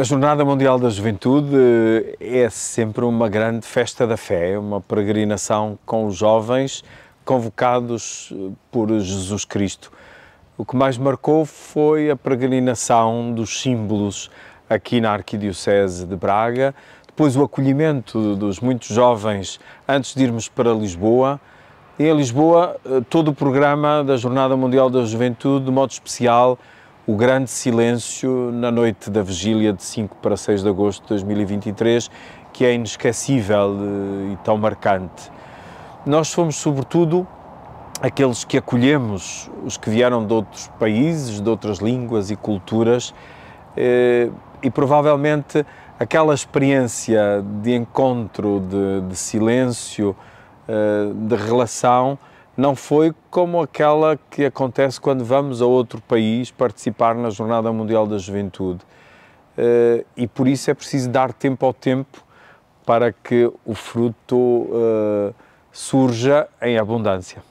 A Jornada Mundial da Juventude eh, é sempre uma grande festa da fé, uma peregrinação com os jovens convocados eh, por Jesus Cristo. O que mais marcou foi a peregrinação dos símbolos aqui na Arquidiocese de Braga, depois o acolhimento dos muitos jovens antes de irmos para Lisboa. E em Lisboa, eh, todo o programa da Jornada Mundial da Juventude, de modo especial, o grande silêncio na noite da vigília de 5 para 6 de agosto de 2023, que é inesquecível eh, e tão marcante. Nós fomos, sobretudo, aqueles que acolhemos os que vieram de outros países, de outras línguas e culturas, eh, e provavelmente aquela experiência de encontro, de, de silêncio, eh, de relação, não foi como aquela que acontece quando vamos a outro país participar na Jornada Mundial da Juventude. Eh, e por isso é preciso dar tempo ao tempo para que o fruto eh, surja em abundância.